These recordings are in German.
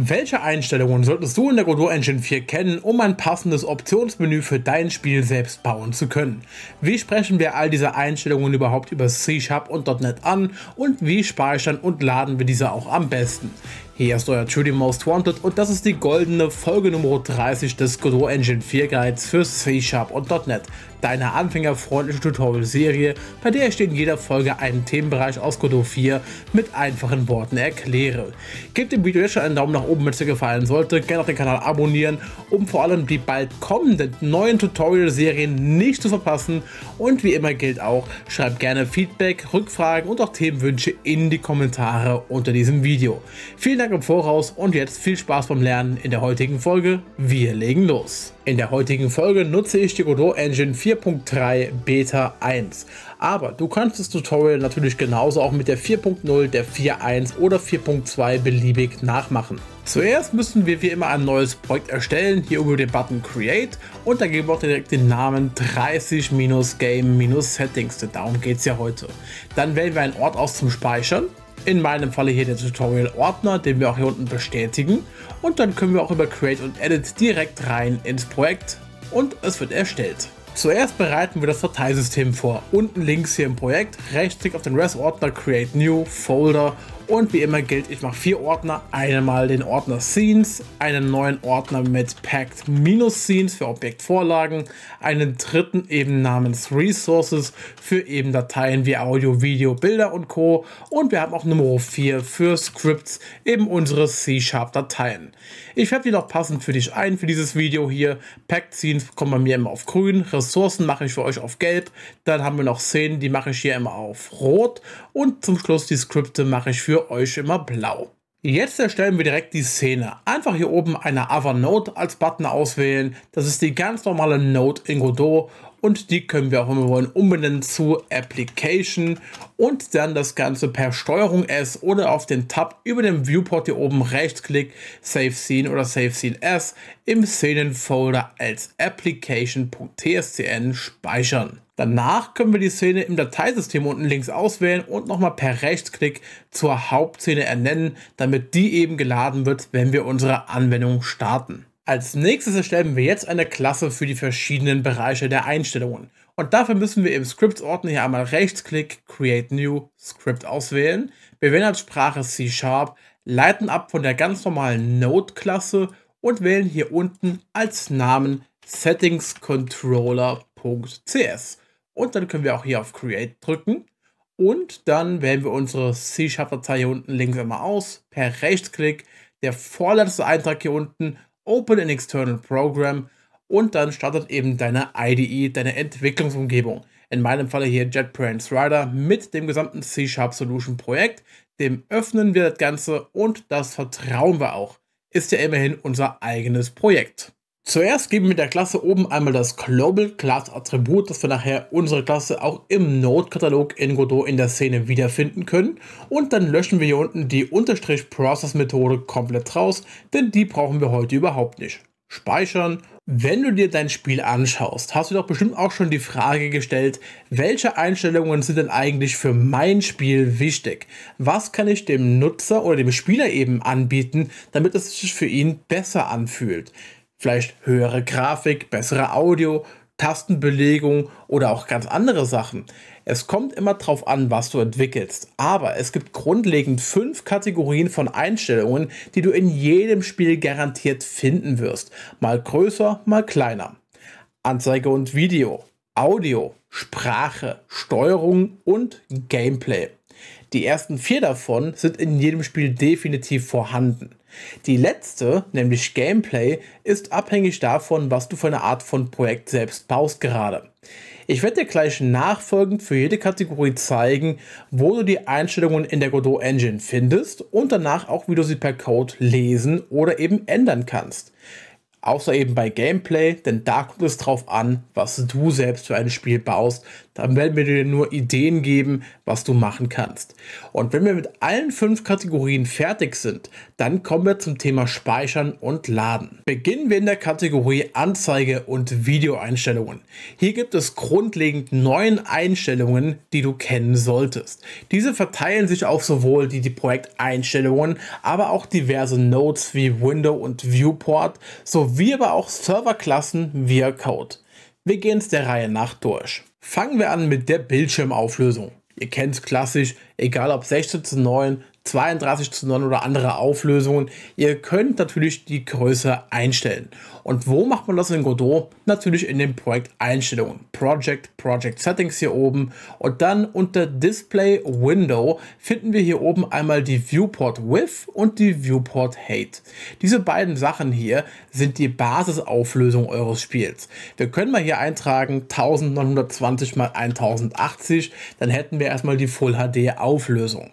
Welche Einstellungen solltest du in der Godot Engine 4 kennen, um ein passendes Optionsmenü für dein Spiel selbst bauen zu können? Wie sprechen wir all diese Einstellungen überhaupt über C-Sharp und .NET an und wie speichern und laden wir diese auch am besten? Hier ist euer Trudy Most Wanted und das ist die goldene Folge Nummer 30 des Godot Engine 4 Guides für C-Sharp und .NET deine anfängerfreundliche Tutorial-Serie, bei der ich dir in jeder Folge einen Themenbereich aus Godot 4 mit einfachen Worten erkläre. Gebt dem Video jetzt schon einen Daumen nach oben, wenn es dir gefallen sollte, gerne auch den Kanal abonnieren, um vor allem die bald kommenden neuen Tutorial-Serien nicht zu verpassen und wie immer gilt auch, schreib gerne Feedback, Rückfragen und auch Themenwünsche in die Kommentare unter diesem Video. Vielen Dank im Voraus und jetzt viel Spaß beim Lernen in der heutigen Folge. Wir legen los. In der heutigen Folge nutze ich die Godot Engine 4.3 Beta 1. Aber du kannst das Tutorial natürlich genauso auch mit der 4.0, der 4.1 oder 4.2 beliebig nachmachen. Zuerst müssen wir wie immer ein neues Projekt erstellen, hier über den Button Create und dann geben wir auch direkt den Namen 30-Game-Settings, denn darum geht es ja heute. Dann wählen wir einen Ort aus zum Speichern in meinem Falle hier den Tutorial-Ordner, den wir auch hier unten bestätigen und dann können wir auch über Create und Edit direkt rein ins Projekt und es wird erstellt. Zuerst bereiten wir das Dateisystem vor. Unten links hier im Projekt, rechtsklick auf den rest ordner Create New, Folder und wie immer gilt, ich mache vier Ordner. Einmal den Ordner Scenes, einen neuen Ordner mit Packed minus Scenes für Objektvorlagen, einen dritten eben namens Resources für eben Dateien wie Audio, Video, Bilder und Co. Und wir haben auch Nummer 4 für Scripts, eben unsere C-Sharp-Dateien. Ich werde die noch passend für dich ein für dieses Video hier. Packed Scenes kommen bei mir immer auf grün, Ressourcen mache ich für euch auf gelb, dann haben wir noch Szenen, die mache ich hier immer auf rot und zum Schluss die Skripte mache ich für euch immer blau. Jetzt erstellen wir direkt die Szene. Einfach hier oben eine Other Note als Button auswählen. Das ist die ganz normale Note in Godot und die können wir auch, wenn wir wollen, umbenennen zu Application und dann das Ganze per Steuerung S oder auf den Tab über dem Viewport hier oben rechtsklick, Save Scene oder Save Scene S im Szenenfolder als Application.tscn speichern. Danach können wir die Szene im Dateisystem unten links auswählen und nochmal per Rechtsklick zur Hauptszene ernennen, damit die eben geladen wird, wenn wir unsere Anwendung starten. Als nächstes erstellen wir jetzt eine Klasse für die verschiedenen Bereiche der Einstellungen. Und dafür müssen wir im Scripts-Ordner hier einmal Rechtsklick, Create New, Script auswählen. Wir wählen als Sprache C-Sharp, leiten ab von der ganz normalen Node-Klasse und wählen hier unten als Namen Settings Controller.cs. Und dann können wir auch hier auf Create drücken. Und dann wählen wir unsere C-Sharp-Datei hier unten links einmal aus. Per Rechtsklick, der vorletzte Eintrag hier unten, Open an External Program. Und dann startet eben deine IDE, deine Entwicklungsumgebung. In meinem Falle hier JetBrains Rider mit dem gesamten C-Sharp Solution Projekt. Dem öffnen wir das Ganze und das vertrauen wir auch. Ist ja immerhin unser eigenes Projekt. Zuerst geben wir der Klasse oben einmal das Global Class Attribut, dass wir nachher unsere Klasse auch im Node-Katalog in Godot in der Szene wiederfinden können. Und dann löschen wir hier unten die unterstrich Process Methode komplett raus, denn die brauchen wir heute überhaupt nicht. Speichern. Wenn du dir dein Spiel anschaust, hast du doch bestimmt auch schon die Frage gestellt, welche Einstellungen sind denn eigentlich für mein Spiel wichtig? Was kann ich dem Nutzer oder dem Spieler eben anbieten, damit es sich für ihn besser anfühlt? Vielleicht höhere Grafik, bessere Audio, Tastenbelegung oder auch ganz andere Sachen. Es kommt immer drauf an, was du entwickelst, aber es gibt grundlegend fünf Kategorien von Einstellungen, die du in jedem Spiel garantiert finden wirst. Mal größer, mal kleiner. Anzeige und Video, Audio, Sprache, Steuerung und Gameplay. Die ersten vier davon sind in jedem Spiel definitiv vorhanden. Die letzte, nämlich Gameplay, ist abhängig davon, was du für eine Art von Projekt selbst baust gerade. Ich werde dir gleich nachfolgend für jede Kategorie zeigen, wo du die Einstellungen in der Godot Engine findest und danach auch, wie du sie per Code lesen oder eben ändern kannst. Außer eben bei Gameplay, denn da kommt es drauf an, was du selbst für ein Spiel baust dann werden wir dir nur Ideen geben, was du machen kannst. Und wenn wir mit allen fünf Kategorien fertig sind, dann kommen wir zum Thema Speichern und Laden. Beginnen wir in der Kategorie Anzeige und Videoeinstellungen. Hier gibt es grundlegend neun Einstellungen, die du kennen solltest. Diese verteilen sich auf sowohl die, die Projekteinstellungen, aber auch diverse Nodes wie Window und Viewport, sowie aber auch Serverklassen via Code. Wir gehen es der Reihe nach durch. Fangen wir an mit der Bildschirmauflösung. Ihr kennt es klassisch, egal ob 16 zu 9, 32 zu 9 oder andere Auflösungen. Ihr könnt natürlich die Größe einstellen. Und wo macht man das in Godot? Natürlich in den Projekteinstellungen. Project, Project Settings hier oben. Und dann unter Display Window finden wir hier oben einmal die Viewport With und die Viewport Hate. Diese beiden Sachen hier sind die Basisauflösung eures Spiels. Wir können mal hier eintragen 1920 x 1080, dann hätten wir erstmal die Full HD Auflösung.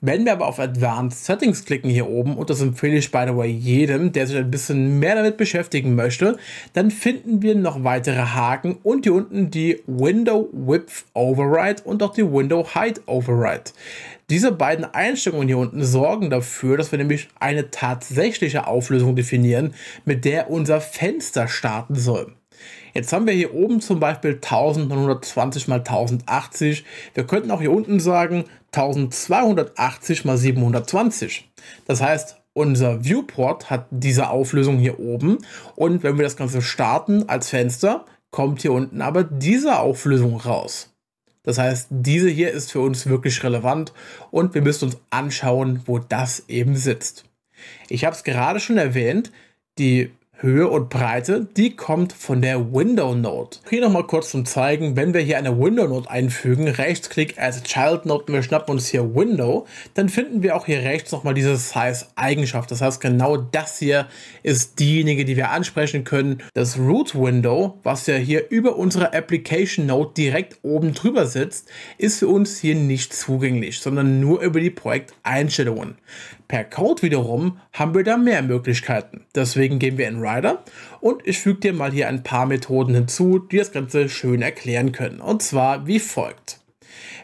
Wenn wir aber auf Advanced Settings klicken hier oben, und das empfehle ich by the way jedem, der sich ein bisschen mehr damit beschäftigen möchte, dann finden wir noch weitere Haken und hier unten die Window Width Override und auch die Window Height Override. Diese beiden Einstellungen hier unten sorgen dafür, dass wir nämlich eine tatsächliche Auflösung definieren, mit der unser Fenster starten soll. Jetzt haben wir hier oben zum Beispiel 1920 x 1080. Wir könnten auch hier unten sagen 1280 mal 720. Das heißt, unser Viewport hat diese Auflösung hier oben und wenn wir das Ganze starten als Fenster, kommt hier unten aber diese Auflösung raus. Das heißt, diese hier ist für uns wirklich relevant und wir müssen uns anschauen, wo das eben sitzt. Ich habe es gerade schon erwähnt, die Höhe und Breite, die kommt von der Window Node. Hier nochmal kurz zum Zeigen, wenn wir hier eine Window Node einfügen, Rechtsklick als Child Node und wir schnappen uns hier Window, dann finden wir auch hier rechts nochmal diese Size Eigenschaft. Das heißt, genau das hier ist diejenige, die wir ansprechen können. Das Root Window, was ja hier über unserer Application Node direkt oben drüber sitzt, ist für uns hier nicht zugänglich, sondern nur über die Projekteinstellungen. Per Code wiederum haben wir da mehr Möglichkeiten. Deswegen gehen wir in Rider und ich füge dir mal hier ein paar Methoden hinzu, die das Ganze schön erklären können. Und zwar wie folgt.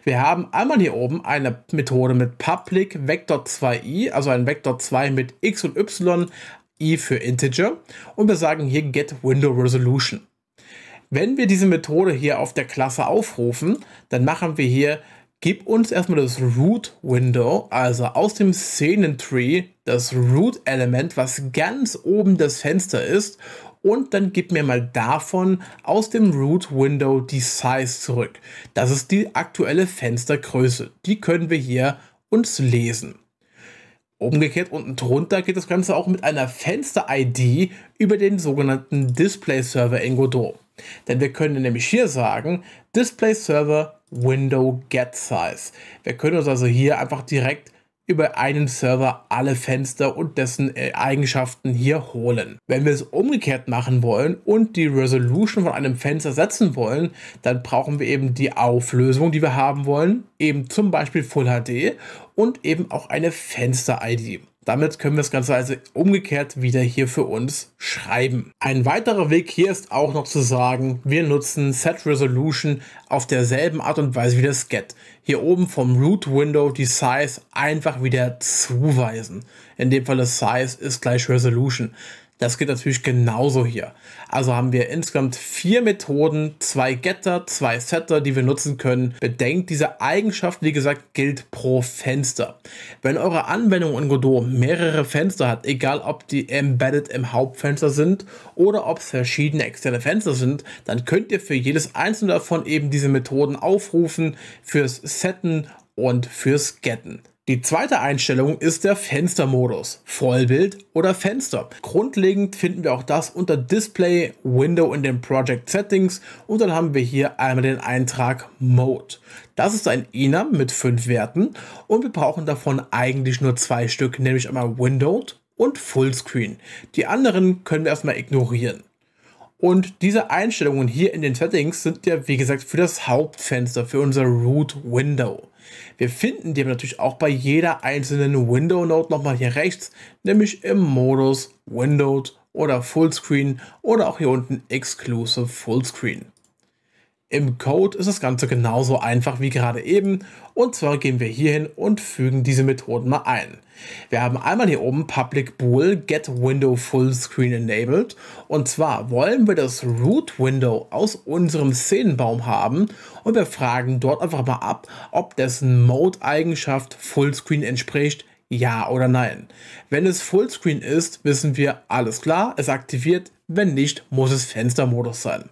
Wir haben einmal hier oben eine Methode mit public vector 2i, also ein Vector 2 mit x und y, i für Integer und wir sagen hier get window resolution. Wenn wir diese Methode hier auf der Klasse aufrufen, dann machen wir hier gib uns erstmal das Root Window, also aus dem Szenentree das Root Element, was ganz oben das Fenster ist und dann gib mir mal davon aus dem Root Window die Size zurück. Das ist die aktuelle Fenstergröße. Die können wir hier uns lesen. Umgekehrt unten drunter geht das Ganze auch mit einer Fenster-ID über den sogenannten Display Server in Godot. Denn wir können nämlich hier sagen, Display Server Window Get Size. Wir können uns also hier einfach direkt über einen Server alle Fenster und dessen äh, Eigenschaften hier holen. Wenn wir es umgekehrt machen wollen und die Resolution von einem Fenster setzen wollen, dann brauchen wir eben die Auflösung, die wir haben wollen, eben zum Beispiel Full HD und eben auch eine Fenster-ID. Damit können wir das Ganze also umgekehrt wieder hier für uns schreiben. Ein weiterer Weg hier ist auch noch zu sagen, wir nutzen Set Resolution auf derselben Art und Weise wie das Get. Hier oben vom Root Window die Size einfach wieder zuweisen. In dem Fall das Size ist gleich Resolution. Das geht natürlich genauso hier. Also haben wir insgesamt vier Methoden, zwei Getter, zwei Setter, die wir nutzen können. Bedenkt, diese Eigenschaft, wie gesagt, gilt pro Fenster. Wenn eure Anwendung in Godot mehrere Fenster hat, egal ob die embedded im Hauptfenster sind oder ob es verschiedene externe Fenster sind, dann könnt ihr für jedes einzelne davon eben diese Methoden aufrufen, fürs Setten und fürs Getten. Die zweite Einstellung ist der Fenstermodus, Vollbild oder Fenster. Grundlegend finden wir auch das unter Display, Window in den Project Settings und dann haben wir hier einmal den Eintrag Mode. Das ist ein Enum mit fünf Werten und wir brauchen davon eigentlich nur zwei Stück, nämlich einmal Windowed und Fullscreen. Die anderen können wir erstmal ignorieren. Und diese Einstellungen hier in den Settings sind ja wie gesagt für das Hauptfenster, für unser Root Window. Wir finden den natürlich auch bei jeder einzelnen Window Note nochmal hier rechts, nämlich im Modus Windowed oder Fullscreen oder auch hier unten Exclusive Fullscreen. Im Code ist das Ganze genauso einfach wie gerade eben und zwar gehen wir hier hin und fügen diese Methoden mal ein. Wir haben einmal hier oben public bool get window full screen enabled und zwar wollen wir das root window aus unserem Szenenbaum haben und wir fragen dort einfach mal ab, ob dessen Mode Eigenschaft Fullscreen entspricht, ja oder nein. Wenn es Fullscreen ist, wissen wir alles klar, es aktiviert, wenn nicht, muss es Fenstermodus sein.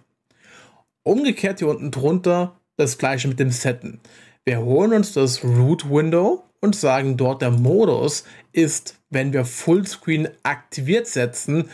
Umgekehrt hier unten drunter das gleiche mit dem Setten. Wir holen uns das Root Window und sagen dort, der Modus ist, wenn wir Fullscreen aktiviert setzen,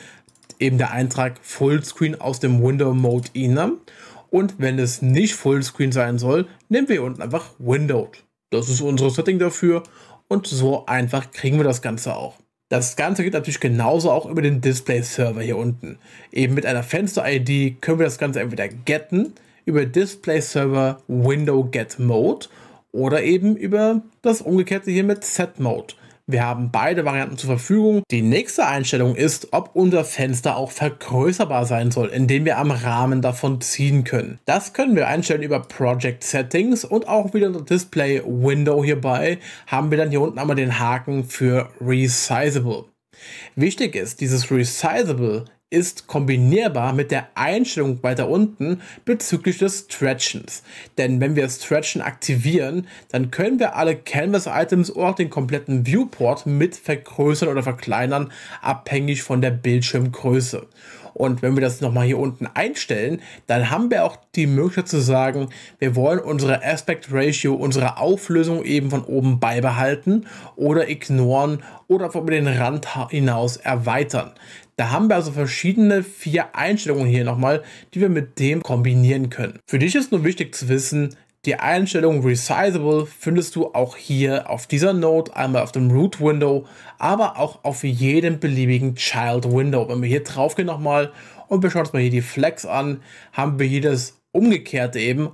eben der Eintrag Fullscreen aus dem Window Mode Enum. Und wenn es nicht Fullscreen sein soll, nehmen wir unten einfach Windowed. Das ist unser Setting dafür und so einfach kriegen wir das Ganze auch. Das Ganze geht natürlich genauso auch über den Display-Server hier unten. Eben mit einer Fenster-ID können wir das Ganze entweder getten über Display-Server Window Get Mode oder eben über das umgekehrte hier mit Set Mode. Wir haben beide Varianten zur Verfügung. Die nächste Einstellung ist, ob unser Fenster auch vergrößerbar sein soll, indem wir am Rahmen davon ziehen können. Das können wir einstellen über Project Settings und auch wieder unter Display Window hierbei haben wir dann hier unten einmal den Haken für Resizable. Wichtig ist, dieses Resizable ist kombinierbar mit der Einstellung weiter unten bezüglich des Stretchens. Denn wenn wir Stretchen aktivieren, dann können wir alle Canvas-Items oder auch den kompletten Viewport mit vergrößern oder verkleinern, abhängig von der Bildschirmgröße. Und wenn wir das nochmal hier unten einstellen, dann haben wir auch die Möglichkeit zu sagen, wir wollen unsere Aspect Ratio, unsere Auflösung eben von oben beibehalten oder ignoren oder über den Rand hinaus erweitern. Da haben wir also verschiedene vier Einstellungen hier nochmal, die wir mit dem kombinieren können. Für dich ist nur wichtig zu wissen, die Einstellung Resizable findest du auch hier auf dieser Node, einmal auf dem Root Window, aber auch auf jedem beliebigen Child Window. Wenn wir hier drauf gehen nochmal und wir schauen uns mal hier die Flex an, haben wir hier das umgekehrte eben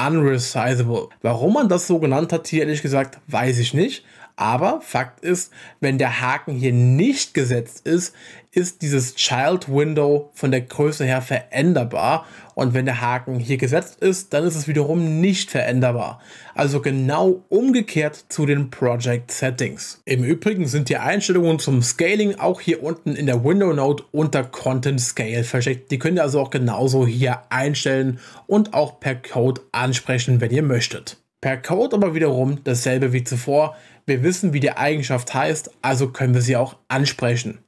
Unresizable. Warum man das so genannt hat hier ehrlich gesagt, weiß ich nicht, aber Fakt ist, wenn der Haken hier nicht gesetzt ist, ist dieses Child Window von der Größe her veränderbar. Und wenn der Haken hier gesetzt ist, dann ist es wiederum nicht veränderbar. Also genau umgekehrt zu den Project Settings. Im Übrigen sind die Einstellungen zum Scaling auch hier unten in der Window Note unter Content Scale versteckt. Die könnt ihr also auch genauso hier einstellen und auch per Code ansprechen, wenn ihr möchtet. Per Code aber wiederum dasselbe wie zuvor. Wir wissen, wie die Eigenschaft heißt, also können wir sie auch ansprechen.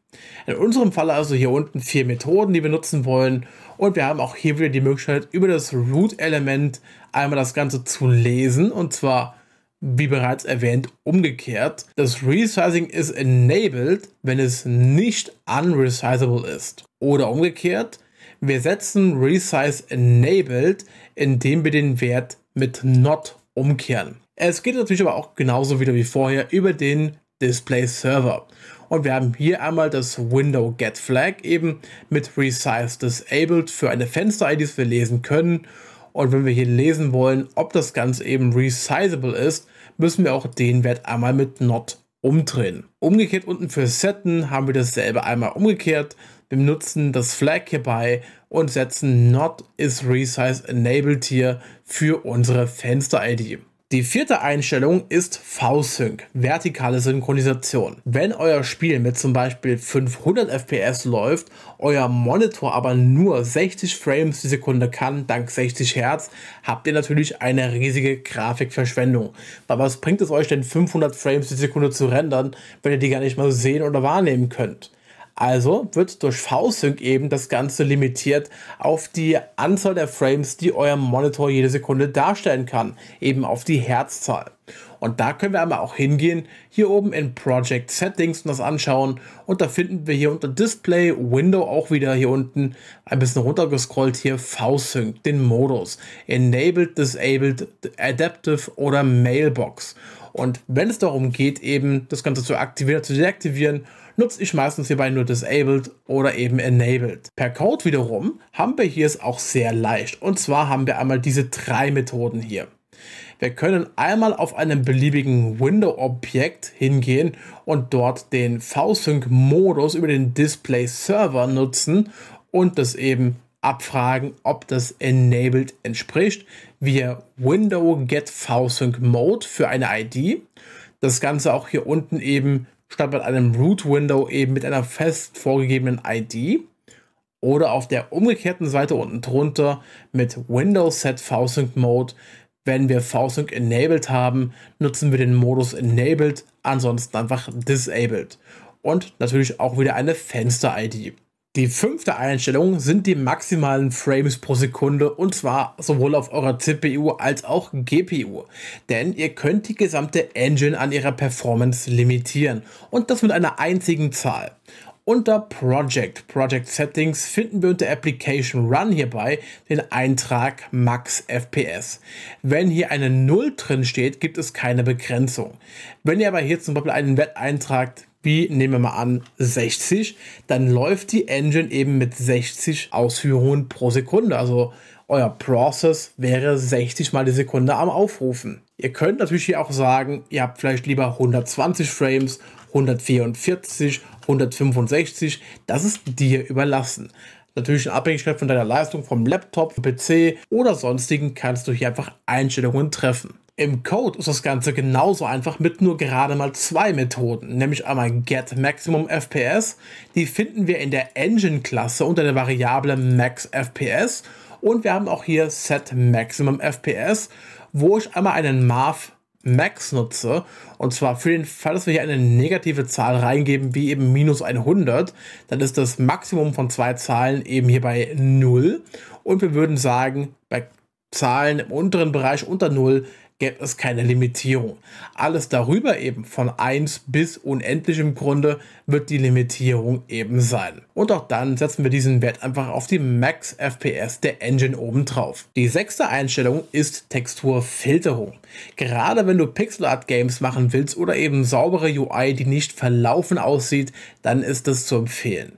In unserem Fall also hier unten vier Methoden, die wir nutzen wollen. Und wir haben auch hier wieder die Möglichkeit, über das Root-Element einmal das Ganze zu lesen. Und zwar, wie bereits erwähnt, umgekehrt. Das Resizing ist enabled, wenn es nicht unresizable ist. Oder umgekehrt, wir setzen Resize enabled, indem wir den Wert mit not umkehren. Es geht natürlich aber auch genauso wieder wie vorher über den Display Server. Und wir haben hier einmal das Window Get Flag eben mit Resize Disabled für eine Fenster-ID, die wir lesen können. Und wenn wir hier lesen wollen, ob das Ganze eben resizable ist, müssen wir auch den Wert einmal mit Not umdrehen. Umgekehrt unten für Setten haben wir dasselbe einmal umgekehrt. Wir nutzen das Flag hierbei und setzen Not is Resize Enabled hier für unsere Fenster-ID. Die vierte Einstellung ist V-Sync, vertikale Synchronisation. Wenn euer Spiel mit zum Beispiel 500 FPS läuft, euer Monitor aber nur 60 Frames die Sekunde kann, dank 60 Hertz, habt ihr natürlich eine riesige Grafikverschwendung. Weil was bringt es euch denn 500 Frames die Sekunde zu rendern, wenn ihr die gar nicht mal sehen oder wahrnehmen könnt? Also wird durch VSync eben das Ganze limitiert auf die Anzahl der Frames, die euer Monitor jede Sekunde darstellen kann, eben auf die Herzzahl. Und da können wir einmal auch hingehen, hier oben in Project Settings und das anschauen. Und da finden wir hier unter Display, Window auch wieder hier unten, ein bisschen runtergescrollt hier, VSync, den Modus. Enabled, Disabled, Adaptive oder Mailbox. Und wenn es darum geht, eben das Ganze zu aktivieren, zu deaktivieren nutze ich meistens hierbei nur Disabled oder eben Enabled. Per Code wiederum haben wir hier es auch sehr leicht. Und zwar haben wir einmal diese drei Methoden hier. Wir können einmal auf einem beliebigen Window-Objekt hingehen und dort den VSync-Modus über den Display-Server nutzen und das eben abfragen, ob das enabled entspricht, Wir Window Get VSync Mode für eine ID. Das Ganze auch hier unten eben statt mit einem Root-Window eben mit einer fest vorgegebenen ID oder auf der umgekehrten Seite unten drunter mit Windows Set VSync Mode. Wenn wir VSync enabled haben, nutzen wir den Modus enabled, ansonsten einfach disabled. Und natürlich auch wieder eine Fenster-ID. Die fünfte Einstellung sind die maximalen Frames pro Sekunde und zwar sowohl auf eurer CPU als auch GPU, denn ihr könnt die gesamte Engine an ihrer Performance limitieren und das mit einer einzigen Zahl. Unter Project, Project Settings finden wir unter Application Run hierbei den Eintrag Max FPS. Wenn hier eine 0 drin steht, gibt es keine Begrenzung. Wenn ihr aber hier zum Beispiel einen Wert eintragt, wie nehmen wir mal an 60, dann läuft die Engine eben mit 60 Ausführungen pro Sekunde. Also euer Process wäre 60 mal die Sekunde am Aufrufen. Ihr könnt natürlich hier auch sagen, ihr habt vielleicht lieber 120 Frames, 144, 165. Das ist dir überlassen. Natürlich in Abhängigkeit von deiner Leistung vom Laptop, PC oder sonstigen kannst du hier einfach Einstellungen treffen. Im Code ist das Ganze genauso einfach mit nur gerade mal zwei Methoden, nämlich einmal get maximum FPS, die finden wir in der Engine-Klasse unter der Variable max FPS und wir haben auch hier set maximum FPS, wo ich einmal einen Marv Max nutze. Und zwar für den Fall, dass wir hier eine negative Zahl reingeben, wie eben minus 100, dann ist das Maximum von zwei Zahlen eben hier bei 0. Und wir würden sagen, bei Zahlen im unteren Bereich unter 0 gäbe es keine Limitierung. Alles darüber eben von 1 bis unendlich im Grunde wird die Limitierung eben sein. Und auch dann setzen wir diesen Wert einfach auf die Max FPS der Engine oben drauf. Die sechste Einstellung ist Texturfilterung. Gerade wenn du Pixel Art Games machen willst oder eben saubere UI, die nicht verlaufen aussieht, dann ist es zu empfehlen.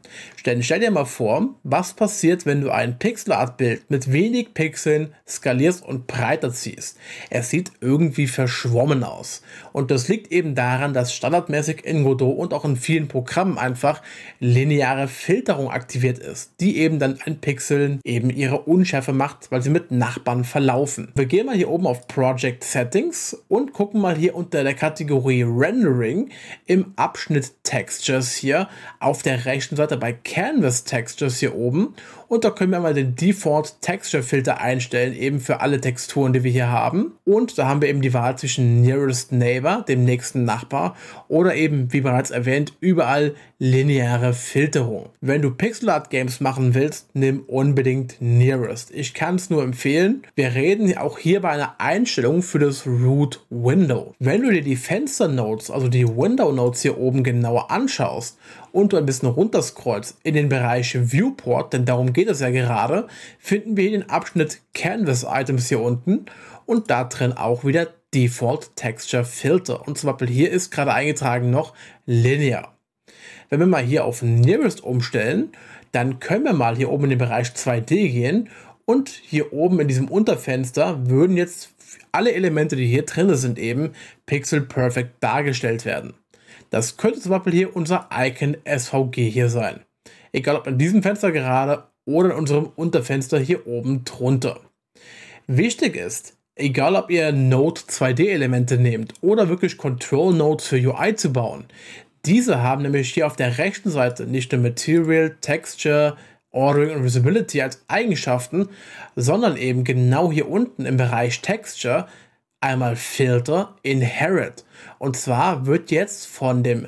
Denn stell dir mal vor, was passiert, wenn du ein Pixelartbild mit wenig Pixeln skalierst und breiter ziehst. Es sieht irgendwie verschwommen aus. Und das liegt eben daran, dass standardmäßig in Godot und auch in vielen Programmen einfach lineare Filterung aktiviert ist, die eben dann an Pixeln eben ihre Unschärfe macht, weil sie mit Nachbarn verlaufen. Wir gehen mal hier oben auf Project Settings und gucken mal hier unter der Kategorie Rendering im Abschnitt Textures hier auf der rechten Seite bei Canvas Textures hier oben und da können wir mal den Default Texture Filter einstellen, eben für alle Texturen, die wir hier haben. Und da haben wir eben die Wahl zwischen Nearest Neighbor, dem nächsten Nachbar, oder eben, wie bereits erwähnt, überall lineare Filterung. Wenn du Pixel Art Games machen willst, nimm unbedingt Nearest. Ich kann es nur empfehlen. Wir reden auch hier bei einer Einstellung für das Root Window. Wenn du dir die Fenster Notes, also die Window Notes hier oben genauer anschaust und du ein bisschen runterscrollst in den Bereich Viewport, denn darum geht es ja gerade, finden wir hier den Abschnitt Canvas Items hier unten und da drin auch wieder Default Texture Filter. Und zum Beispiel hier ist gerade eingetragen noch linear. Wenn wir mal hier auf Nearest umstellen, dann können wir mal hier oben in den Bereich 2D gehen und hier oben in diesem Unterfenster würden jetzt alle Elemente, die hier drin sind, eben pixel perfect dargestellt werden. Das könnte zum Beispiel hier unser Icon SVG hier sein. Egal ob in diesem Fenster gerade oder in unserem Unterfenster hier oben drunter. Wichtig ist, egal ob ihr Node 2D-Elemente nehmt oder wirklich Control Nodes für UI zu bauen, diese haben nämlich hier auf der rechten Seite nicht nur Material, Texture, Ordering und Visibility als Eigenschaften, sondern eben genau hier unten im Bereich Texture einmal Filter, Inherit. Und zwar wird jetzt von dem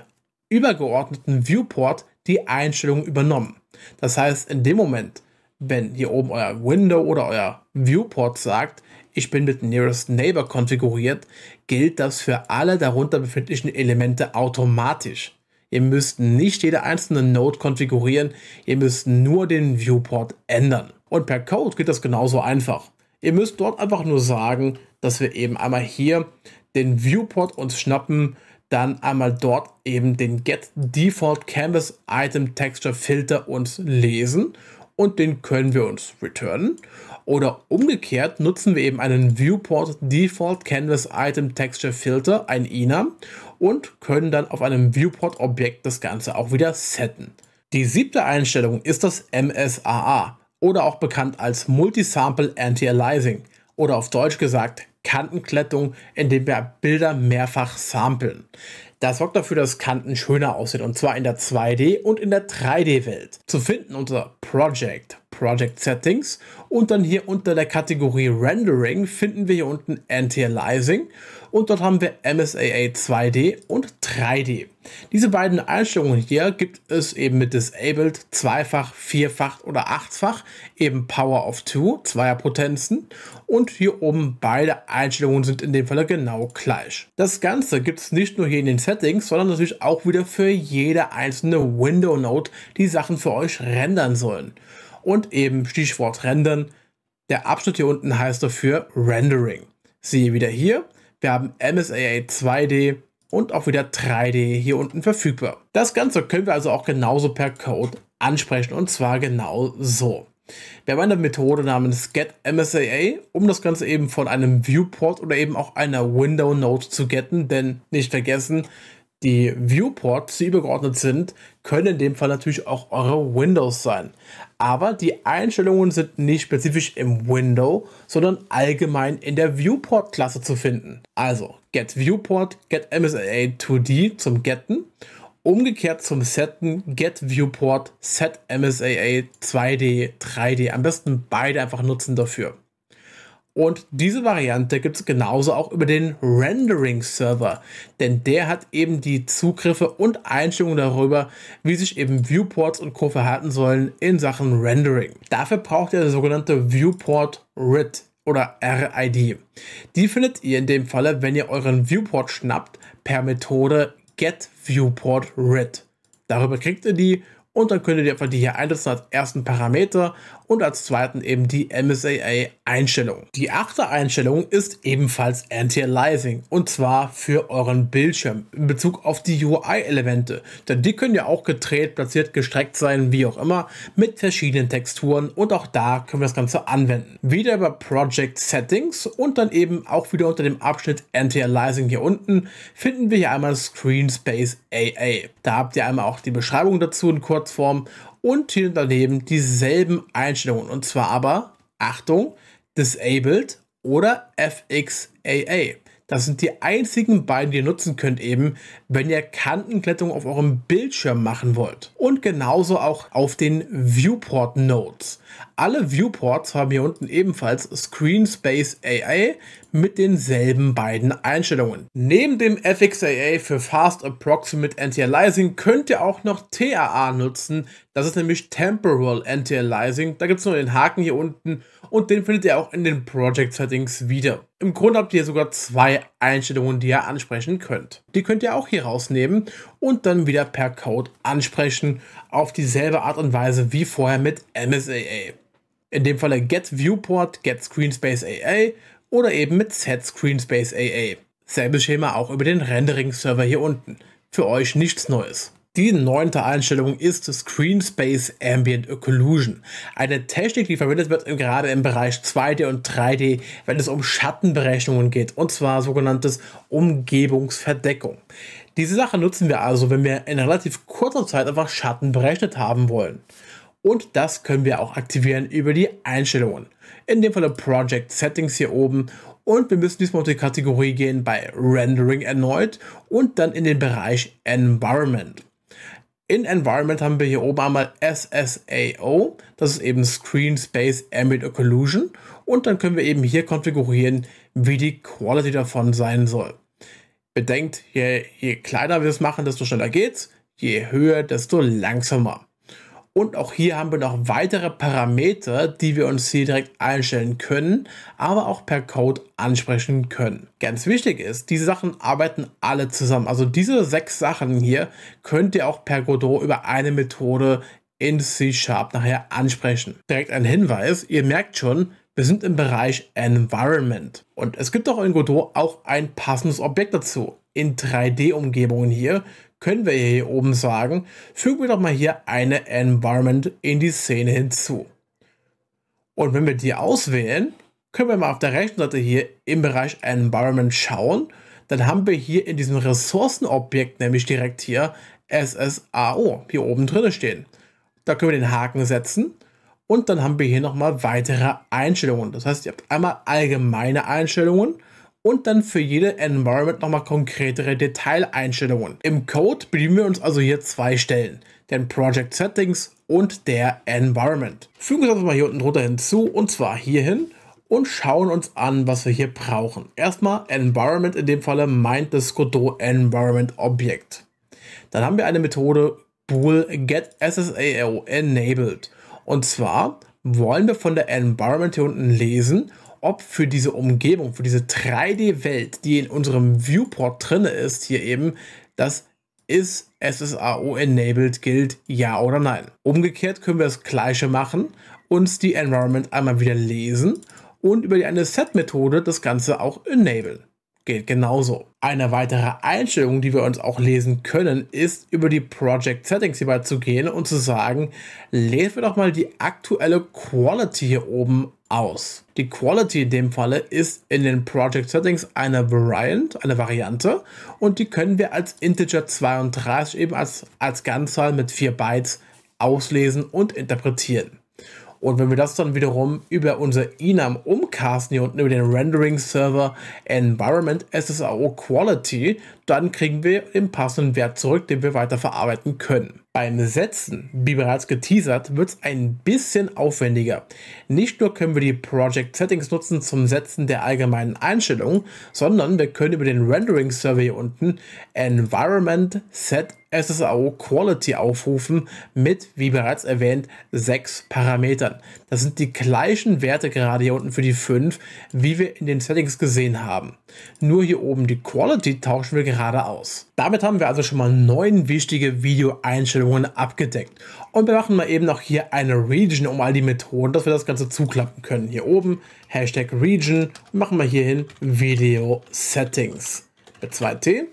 übergeordneten Viewport die Einstellung übernommen. Das heißt, in dem Moment, wenn hier oben euer Window oder euer Viewport sagt, ich bin mit Nearest Neighbor konfiguriert, gilt das für alle darunter befindlichen Elemente automatisch. Ihr müsst nicht jede einzelne Node konfigurieren, ihr müsst nur den Viewport ändern. Und per Code geht das genauso einfach. Ihr müsst dort einfach nur sagen, dass wir eben einmal hier den Viewport uns schnappen, dann einmal dort eben den Get Default Canvas Item Texture Filter uns lesen und den können wir uns returnen. Oder umgekehrt nutzen wir eben einen Viewport Default Canvas Item Texture Filter, ein INAM, e und können dann auf einem Viewport Objekt das Ganze auch wieder setten. Die siebte Einstellung ist das MSAA oder auch bekannt als Multisample Anti-Aliasing oder auf Deutsch gesagt Kantenklettung, indem wir Bilder mehrfach samplen. Das sorgt dafür, dass Kanten schöner aussehen und zwar in der 2D und in der 3D-Welt. Zu finden unter Project, Project Settings und dann hier unter der Kategorie Rendering finden wir hier unten Anti-Aliasing und dort haben wir MSAA 2D und 3D. Diese beiden Einstellungen hier gibt es eben mit Disabled zweifach, vierfach oder achtfach, eben Power of Two, zweier Potenzen und hier oben beide Einstellungen sind in dem Falle genau gleich. Das Ganze gibt es nicht nur hier in den Settings, sondern natürlich auch wieder für jede einzelne Window Note, die Sachen für euch rendern sollen und eben Stichwort Rendern. Der Abschnitt hier unten heißt dafür Rendering. Siehe wieder hier, wir haben MSAA 2D und auch wieder 3D hier unten verfügbar. Das Ganze können wir also auch genauso per Code ansprechen und zwar genau so. Wir haben eine Methode namens getMSAA, um das Ganze eben von einem Viewport oder eben auch einer Window Node zu getten, denn nicht vergessen, die Viewports, die übergeordnet sind, können in dem Fall natürlich auch eure Windows sein. Aber die Einstellungen sind nicht spezifisch im Window, sondern allgemein in der Viewport-Klasse zu finden. Also get Viewport, get MSLA 2D zum Getten, umgekehrt zum Setten get Viewport, set MSAA 2D, 3D. Am besten beide einfach nutzen dafür. Und diese Variante gibt es genauso auch über den Rendering-Server, denn der hat eben die Zugriffe und Einstellungen darüber, wie sich eben Viewports und Co. verhalten sollen in Sachen Rendering. Dafür braucht ihr das sogenannte Viewport RID oder RID. Die findet ihr in dem Falle, wenn ihr euren Viewport schnappt, per Methode getViewportRID. Darüber kriegt ihr die und dann könnt ihr einfach die hier einsetzen als ersten Parameter und als zweiten eben die MSAA-Einstellung. Die achte Einstellung ist ebenfalls Anti-Aliasing und zwar für euren Bildschirm in Bezug auf die UI-Elemente, denn die können ja auch gedreht, platziert, gestreckt sein, wie auch immer, mit verschiedenen Texturen und auch da können wir das Ganze anwenden. Wieder über Project Settings und dann eben auch wieder unter dem Abschnitt Anti-Aliasing hier unten finden wir hier einmal Screen Space AA. Da habt ihr einmal auch die Beschreibung dazu in Kurzform und hier daneben dieselben Einstellungen. Und zwar aber, Achtung, Disabled oder FXAA. Das sind die einzigen beiden, die ihr nutzen könnt eben, wenn ihr Kantenglättung auf eurem Bildschirm machen wollt. Und genauso auch auf den Viewport Nodes. Alle Viewports haben hier unten ebenfalls Screen Space AA mit denselben beiden Einstellungen. Neben dem FXAA für Fast Approximate Anti-Aliasing könnt ihr auch noch TAA nutzen. Das ist nämlich Temporal Anti-Aliasing. Da gibt es nur den Haken hier unten und den findet ihr auch in den Project Settings wieder. Im Grunde habt ihr sogar zwei Einstellungen, die ihr ansprechen könnt. Die könnt ihr auch hier rausnehmen und dann wieder per Code ansprechen, auf dieselbe Art und Weise wie vorher mit MSAA. In dem Falle Get Viewport, Get Screenspace AA oder eben mit Set Screenspace AA. Selbes Schema auch über den Rendering-Server hier unten. Für euch nichts Neues. Die neunte Einstellung ist Screenspace Ambient Occlusion. Eine Technik, die verwendet wird gerade im Bereich 2D und 3D, wenn es um Schattenberechnungen geht, und zwar sogenanntes Umgebungsverdeckung. Diese Sache nutzen wir also, wenn wir in relativ kurzer Zeit einfach Schatten berechnet haben wollen. Und das können wir auch aktivieren über die Einstellungen. In dem Fall Project Settings hier oben. Und wir müssen diesmal auf die Kategorie gehen bei Rendering erneut und dann in den Bereich Environment. In Environment haben wir hier oben einmal SSAO, das ist eben Screen Space Ambient Occlusion und dann können wir eben hier konfigurieren, wie die Quality davon sein soll. Bedenkt, je, je kleiner wir es machen, desto schneller geht's, je höher, desto langsamer. Und auch hier haben wir noch weitere Parameter, die wir uns hier direkt einstellen können, aber auch per Code ansprechen können. Ganz wichtig ist, diese Sachen arbeiten alle zusammen. Also diese sechs Sachen hier könnt ihr auch per Godot über eine Methode in C-Sharp nachher ansprechen. Direkt ein Hinweis, ihr merkt schon, wir sind im Bereich Environment und es gibt auch in Godot auch ein passendes Objekt dazu. In 3D-Umgebungen hier können wir hier oben sagen, fügen wir doch mal hier eine Environment in die Szene hinzu. Und wenn wir die auswählen, können wir mal auf der rechten Seite hier im Bereich Environment schauen. Dann haben wir hier in diesem Ressourcenobjekt nämlich direkt hier SSAO hier oben drin stehen. Da können wir den Haken setzen und dann haben wir hier nochmal weitere Einstellungen. Das heißt, ihr habt einmal allgemeine Einstellungen und dann für jede Environment nochmal konkretere Detaileinstellungen. Im Code bedienen wir uns also hier zwei Stellen, den Project Settings und der Environment. Fügen wir das mal hier unten drunter hinzu und zwar hierhin und schauen uns an, was wir hier brauchen. Erstmal Environment, in dem Falle meint das Godot Environment Objekt. Dann haben wir eine Methode bool get SSAO enabled. Und zwar wollen wir von der Environment hier unten lesen, ob für diese Umgebung, für diese 3D-Welt, die in unserem Viewport drin ist, hier eben, das ist SSAO-enabled gilt, ja oder nein. Umgekehrt können wir das gleiche machen, uns die Environment einmal wieder lesen und über die eine Set-Methode das Ganze auch enablen. Geht genauso. Eine weitere Einstellung, die wir uns auch lesen können, ist über die Project Settings hierbei zu gehen und zu sagen, lesen wir doch mal die aktuelle Quality hier oben aus. Die Quality in dem Falle ist in den Project Settings eine Variant, eine Variante und die können wir als Integer 32 eben als, als Ganzzahl mit 4 Bytes auslesen und interpretieren. Und wenn wir das dann wiederum über unser Enum umcasten hier unten über den Rendering-Server Environment SSRO Quality, dann kriegen wir den passenden Wert zurück, den wir weiter verarbeiten können. Beim Setzen, wie bereits geteasert, wird es ein bisschen aufwendiger. Nicht nur können wir die Project Settings nutzen zum Setzen der allgemeinen Einstellungen, sondern wir können über den Rendering Survey unten Environment Set SSO Quality aufrufen mit, wie bereits erwähnt, sechs Parametern. Das sind die gleichen Werte gerade hier unten für die 5, wie wir in den Settings gesehen haben. Nur hier oben die Quality tauschen wir gerade aus. Damit haben wir also schon mal neun wichtige Videoeinstellungen abgedeckt. Und wir machen mal eben noch hier eine Region um all die Methoden, dass wir das Ganze zuklappen können. Hier oben Hashtag Region machen wir hierhin Video Settings mit 2T.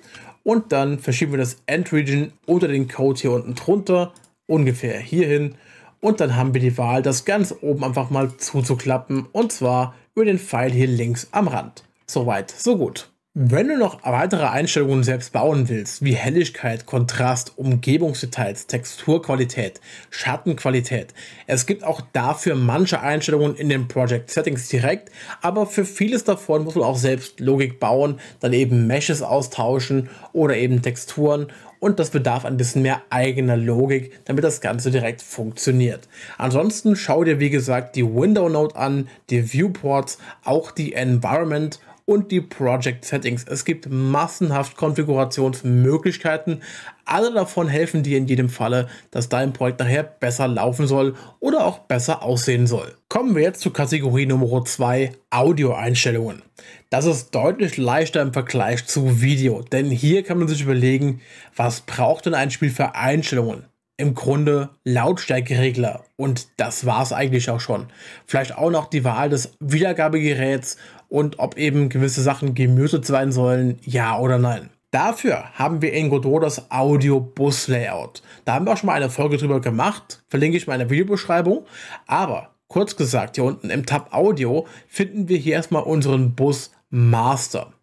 Und dann verschieben wir das End Region unter den Code hier unten drunter, ungefähr hierhin und dann haben wir die Wahl, das ganz oben einfach mal zuzuklappen und zwar über den Pfeil hier links am Rand. Soweit, so gut. Wenn du noch weitere Einstellungen selbst bauen willst, wie Helligkeit, Kontrast, Umgebungsdetails, Texturqualität, Schattenqualität, es gibt auch dafür manche Einstellungen in den Project Settings direkt, aber für vieles davon muss man auch selbst Logik bauen, dann eben Meshes austauschen oder eben Texturen und das bedarf ein bisschen mehr eigener Logik, damit das Ganze direkt funktioniert. Ansonsten schau dir wie gesagt die Window Node an, die Viewports, auch die Environment und die Project Settings. Es gibt massenhaft Konfigurationsmöglichkeiten. Alle davon helfen dir in jedem Falle, dass dein Projekt nachher besser laufen soll oder auch besser aussehen soll. Kommen wir jetzt zur Kategorie Nummer 2, Audioeinstellungen. Das ist deutlich leichter im Vergleich zu Video, denn hier kann man sich überlegen, was braucht denn ein Spiel für Einstellungen? im Grunde Lautstärkeregler. Und das war es eigentlich auch schon. Vielleicht auch noch die Wahl des Wiedergabegeräts und ob eben gewisse Sachen gemutet sein sollen, ja oder nein. Dafür haben wir in Godot das Audio-Bus-Layout. Da haben wir auch schon mal eine Folge drüber gemacht, verlinke ich mal in der Videobeschreibung. Aber kurz gesagt, hier unten im Tab Audio finden wir hier erstmal unseren Bus Master.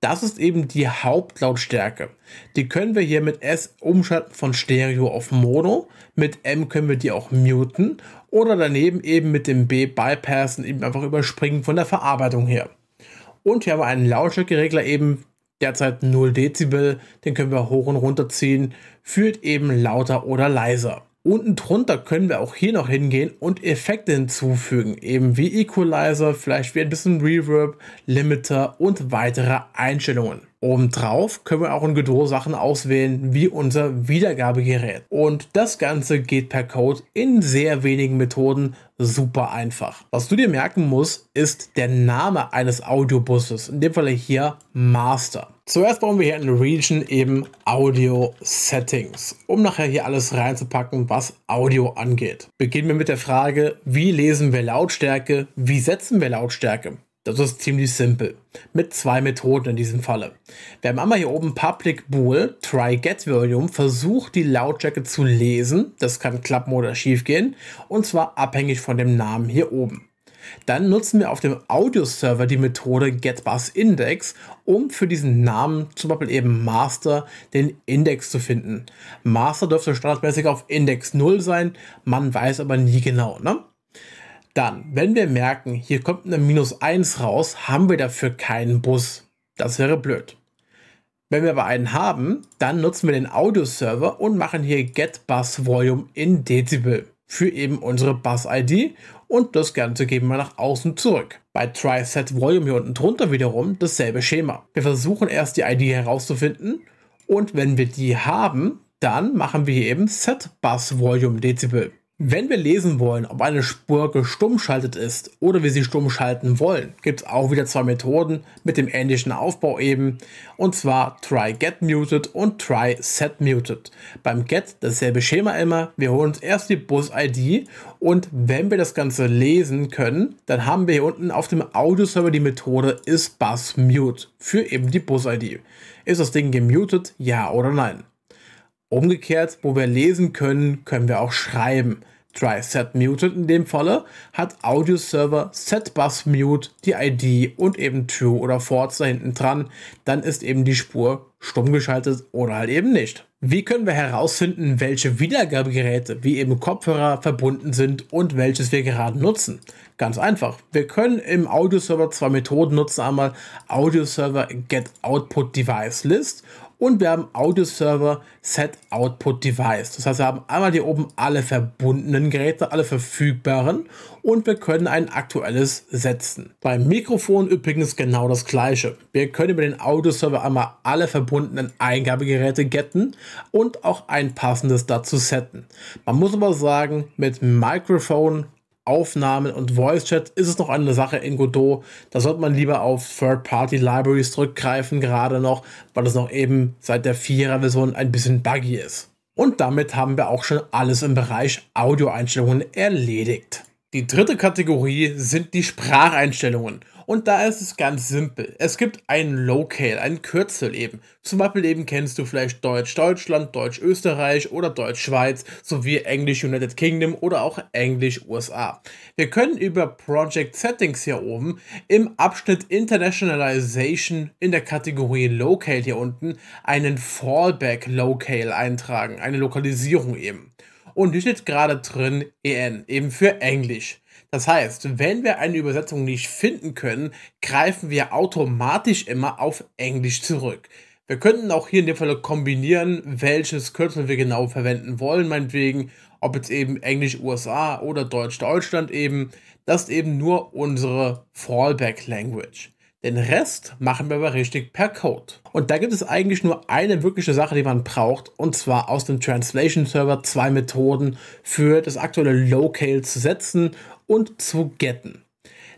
Das ist eben die Hauptlautstärke. Die können wir hier mit S umschalten von Stereo auf Mono. Mit M können wir die auch muten. Oder daneben eben mit dem B-Bypassen eben einfach überspringen von der Verarbeitung her. Und hier haben wir einen Lautstärkeregler eben derzeit 0 Dezibel, den können wir hoch und runter ziehen, führt eben lauter oder leiser. Unten drunter können wir auch hier noch hingehen und Effekte hinzufügen, eben wie Equalizer, vielleicht wie ein bisschen Reverb, Limiter und weitere Einstellungen. Obendrauf können wir auch in Geduld Sachen auswählen, wie unser Wiedergabegerät. Und das Ganze geht per Code in sehr wenigen Methoden super einfach. Was du dir merken musst, ist der Name eines Audiobusses, in dem Fall hier Master. Zuerst bauen wir hier in Region eben Audio Settings, um nachher hier alles reinzupacken, was Audio angeht. Beginnen wir mit der Frage, wie lesen wir Lautstärke, wie setzen wir Lautstärke? Das ist ziemlich simpel. Mit zwei Methoden in diesem Falle. Wir haben einmal hier oben Public Bool, Try Get Volume, versucht die Lautstärke zu lesen. Das kann klappen oder schief gehen. Und zwar abhängig von dem Namen hier oben. Dann nutzen wir auf dem Audio-Server die Methode getBusIndex, um für diesen Namen, zum Beispiel eben Master, den Index zu finden. Master dürfte standardmäßig auf Index 0 sein, man weiß aber nie genau. Ne? Dann, wenn wir merken, hier kommt eine Minus 1 raus, haben wir dafür keinen Bus. Das wäre blöd. Wenn wir aber einen haben, dann nutzen wir den Audio-Server und machen hier getBusVolume in Dezibel für eben unsere Bus-ID und das Ganze geben wir nach außen zurück. Bei TriSet Volume hier unten drunter wiederum dasselbe Schema. Wir versuchen erst die ID herauszufinden und wenn wir die haben, dann machen wir hier eben Set Bus Volume Dezibel. Wenn wir lesen wollen, ob eine Spur gestummschaltet ist oder wir sie stumm schalten wollen, gibt es auch wieder zwei Methoden mit dem ähnlichen Aufbau eben, und zwar try get muted und try set muted. Beim get dasselbe Schema immer, wir holen uns erst die Bus-ID und wenn wir das Ganze lesen können, dann haben wir hier unten auf dem Audio-Server die Methode isBusMute für eben die Bus-ID. Ist das Ding gemutet, ja oder nein? Umgekehrt, wo wir lesen können, können wir auch schreiben. Try set muted in dem Falle hat Audio Server set bus mute die ID und eben true oder false da hinten dran. Dann ist eben die Spur stumm geschaltet oder halt eben nicht. Wie können wir herausfinden, welche Wiedergabegeräte wie eben Kopfhörer verbunden sind und welches wir gerade nutzen? Ganz einfach. Wir können im Audio Server zwei Methoden nutzen. Einmal Audio Server get output device list und wir haben Audio Server Set Output Device. Das heißt, wir haben einmal hier oben alle verbundenen Geräte, alle verfügbaren und wir können ein aktuelles setzen. Beim Mikrofon übrigens genau das gleiche. Wir können über den Audio Server einmal alle verbundenen Eingabegeräte getten und auch ein passendes dazu setten. Man muss aber sagen, mit Microphone Aufnahmen und voice chat ist es noch eine Sache in Godot. Da sollte man lieber auf Third-Party-Libraries zurückgreifen, gerade noch, weil es noch eben seit der 4er-Version ein bisschen buggy ist. Und damit haben wir auch schon alles im Bereich Audioeinstellungen erledigt. Die dritte Kategorie sind die Spracheinstellungen. Und da ist es ganz simpel. Es gibt ein Locale, ein Kürzel eben. Zum Beispiel eben kennst du vielleicht Deutsch Deutschland, Deutsch Österreich oder Deutsch Schweiz sowie Englisch United Kingdom oder auch Englisch USA. Wir können über Project Settings hier oben im Abschnitt Internationalization in der Kategorie Locale hier unten einen Fallback Locale eintragen, eine Lokalisierung eben. Und hier steht gerade drin EN, eben für Englisch. Das heißt, wenn wir eine Übersetzung nicht finden können, greifen wir automatisch immer auf Englisch zurück. Wir könnten auch hier in dem Fall kombinieren, welches Kürzel wir genau verwenden wollen, meinetwegen, ob jetzt eben Englisch USA oder Deutsch Deutschland eben. Das ist eben nur unsere Fallback Language. Den Rest machen wir aber richtig per Code. Und da gibt es eigentlich nur eine wirkliche Sache, die man braucht, und zwar aus dem Translation Server zwei Methoden für das aktuelle Locale zu setzen und zu getten.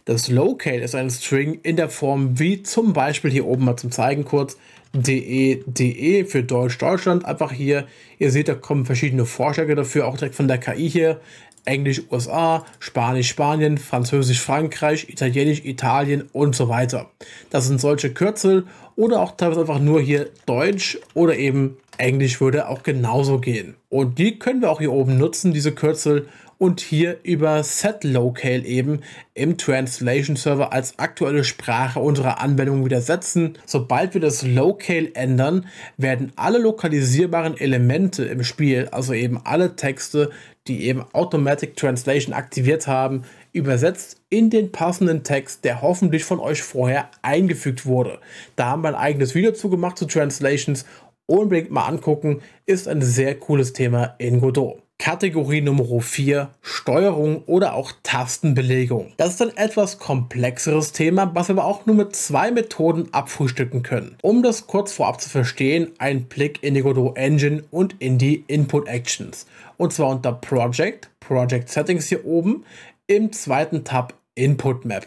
Das Locale ist ein String in der Form wie zum Beispiel hier oben mal zum Zeigen kurz de, de für Deutsch Deutschland. Einfach hier, ihr seht, da kommen verschiedene Vorschläge dafür, auch direkt von der KI hier. Englisch USA, Spanisch Spanien, Französisch Frankreich, Italienisch Italien und so weiter. Das sind solche Kürzel oder auch teilweise einfach nur hier Deutsch oder eben Englisch würde auch genauso gehen. Und die können wir auch hier oben nutzen, diese Kürzel, und hier über Set Locale eben im Translation Server als aktuelle Sprache unserer Anwendung widersetzen. Sobald wir das Locale ändern, werden alle lokalisierbaren Elemente im Spiel, also eben alle Texte, die eben Automatic Translation aktiviert haben, übersetzt in den passenden Text, der hoffentlich von euch vorher eingefügt wurde. Da haben wir ein eigenes Video zu gemacht zu Translations. Unbedingt mal angucken, ist ein sehr cooles Thema in Godot. Kategorie Nummer 4 Steuerung oder auch Tastenbelegung. Das ist ein etwas komplexeres Thema, was wir aber auch nur mit zwei Methoden abfrühstücken können. Um das kurz vorab zu verstehen, ein Blick in die Godot Engine und in die Input Actions. Und zwar unter Project, Project Settings hier oben, im zweiten Tab Input Map.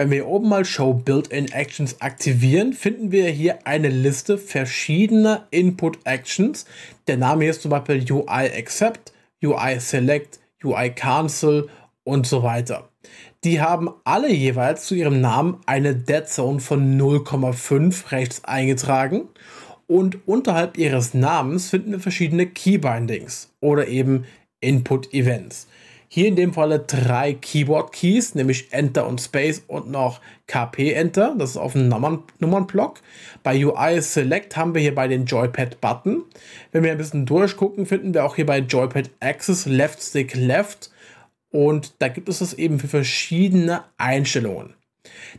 Wenn wir oben mal Show Built-in Actions aktivieren, finden wir hier eine Liste verschiedener Input Actions. Der Name hier ist zum Beispiel UI Accept, UI Select, UI Cancel und so weiter. Die haben alle jeweils zu ihrem Namen eine Dead Zone von 0,5 rechts eingetragen und unterhalb ihres Namens finden wir verschiedene Keybindings oder eben Input Events. Hier in dem Falle drei Keyboard-Keys, nämlich Enter und Space und noch KP-Enter. Das ist auf dem Nummern Nummernblock. Bei UI Select haben wir hier bei den Joypad-Button. Wenn wir ein bisschen durchgucken, finden wir auch hier bei Joypad Access Left Stick Left. Und da gibt es das eben für verschiedene Einstellungen.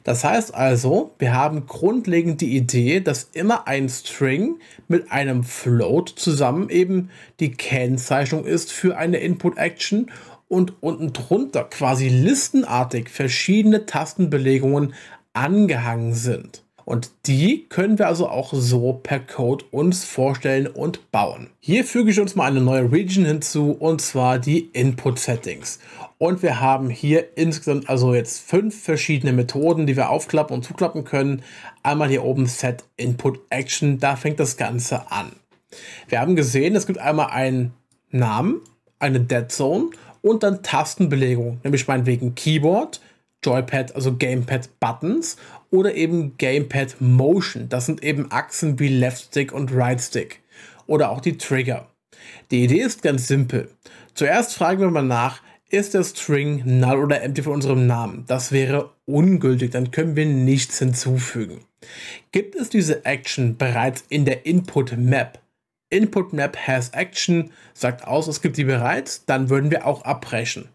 Das heißt also, wir haben grundlegend die Idee, dass immer ein String mit einem Float zusammen eben die Kennzeichnung ist für eine Input-Action und unten drunter quasi listenartig verschiedene Tastenbelegungen angehangen sind. Und die können wir also auch so per Code uns vorstellen und bauen. Hier füge ich uns mal eine neue Region hinzu und zwar die Input Settings. Und wir haben hier insgesamt also jetzt fünf verschiedene Methoden, die wir aufklappen und zuklappen können. Einmal hier oben Set Input Action, da fängt das Ganze an. Wir haben gesehen, es gibt einmal einen Namen, eine Dead Zone und dann Tastenbelegung, nämlich meinetwegen Keyboard, Joypad, also Gamepad Buttons oder eben Gamepad Motion. Das sind eben Achsen wie Left Stick und Right Stick oder auch die Trigger. Die Idee ist ganz simpel. Zuerst fragen wir mal nach, ist der String null oder empty von unserem Namen? Das wäre ungültig, dann können wir nichts hinzufügen. Gibt es diese Action bereits in der Input Map, Input Map has Action sagt aus, es gibt die bereits, dann würden wir auch abbrechen.